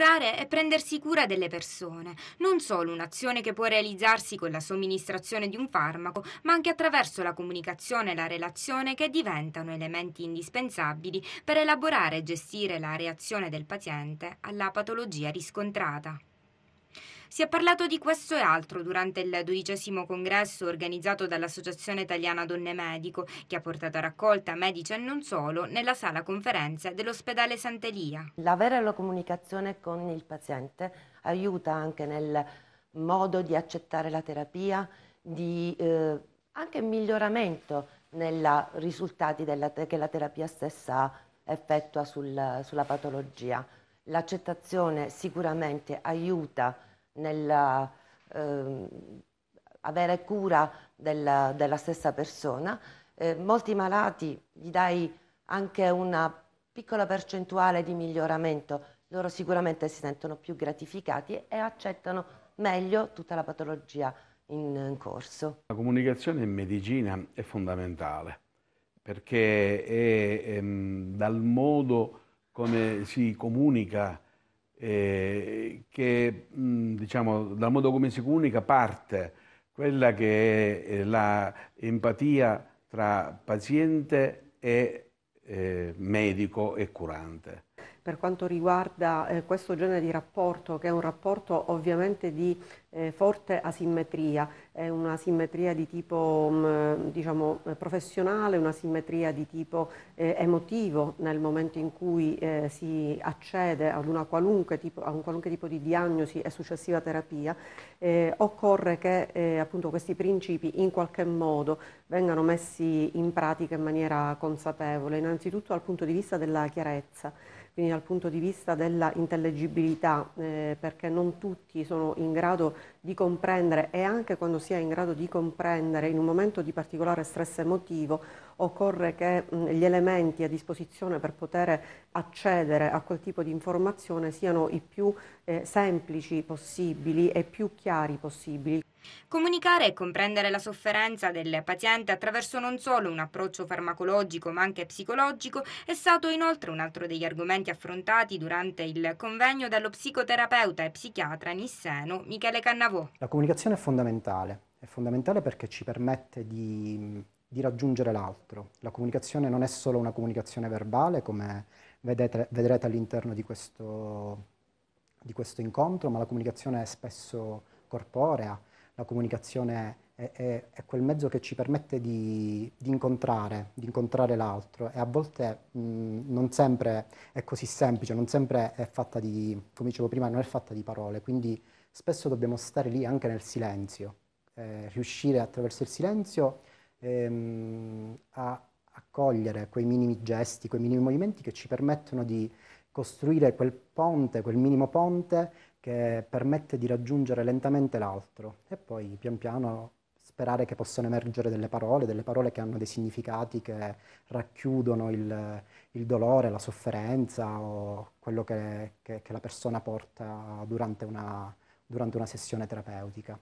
curare è prendersi cura delle persone, non solo un'azione che può realizzarsi con la somministrazione di un farmaco, ma anche attraverso la comunicazione e la relazione che diventano elementi indispensabili per elaborare e gestire la reazione del paziente alla patologia riscontrata. Si è parlato di questo e altro durante il dodicesimo congresso organizzato dall'Associazione Italiana Donne Medico, che ha portato a raccolta medici e non solo nella sala conferenze dell'ospedale Sant'Elia. L'avere la comunicazione con il paziente aiuta anche nel modo di accettare la terapia, di eh, anche miglioramento nei risultati della, che la terapia stessa effettua sul, sulla patologia. L'accettazione sicuramente aiuta nel eh, avere cura del, della stessa persona. Eh, molti malati gli dai anche una piccola percentuale di miglioramento, loro sicuramente si sentono più gratificati e accettano meglio tutta la patologia in, in corso. La comunicazione in medicina è fondamentale perché è, è, ehm, dal modo come si comunica eh, che diciamo, dal modo come si comunica parte quella che è eh, l'empatia tra paziente e eh, medico e curante. Per quanto riguarda eh, questo genere di rapporto, che è un rapporto ovviamente di eh, forte asimmetria, è una simmetria di tipo mm, diciamo, eh, professionale, una simmetria di tipo eh, emotivo nel momento in cui eh, si accede ad una qualunque tipo, a un qualunque tipo di diagnosi e successiva terapia, eh, occorre che eh, appunto questi principi in qualche modo vengano messi in pratica in maniera consapevole, innanzitutto dal punto di vista della chiarezza quindi dal punto di vista della eh, perché non tutti sono in grado di comprendere e anche quando si è in grado di comprendere in un momento di particolare stress emotivo occorre che mh, mm, gli elementi a disposizione per poter accedere a quel tipo di informazione siano i più eh, semplici possibili e più chiari possibili. Comunicare e comprendere la sofferenza del paziente attraverso non solo un approccio farmacologico ma anche psicologico è stato inoltre un altro degli argomenti affrontati durante il convegno dallo psicoterapeuta e psichiatra nisseno Michele Cannavò. La comunicazione è fondamentale, è fondamentale perché ci permette di, di raggiungere l'altro. La comunicazione non è solo una comunicazione verbale come vedete, vedrete all'interno di questo, di questo incontro, ma la comunicazione è spesso corporea, la comunicazione è, è, è, quel mezzo che ci permette di, di incontrare, di incontrare l'altro e a volte mh, non sempre è così semplice, non sempre è fatta di, come dicevo prima, non è fatta di parole, quindi spesso dobbiamo stare lì anche nel silenzio, eh, riuscire attraverso il silenzio ehm, a, accogliere quei minimi gesti, quei minimi movimenti che ci permettono di costruire quel ponte, quel minimo ponte che permette di raggiungere lentamente l'altro e poi pian piano sperare che possano emergere delle parole, delle parole che hanno dei significati che racchiudono il, il dolore, la sofferenza o quello che, che, che la persona porta durante una, durante una sessione terapeutica.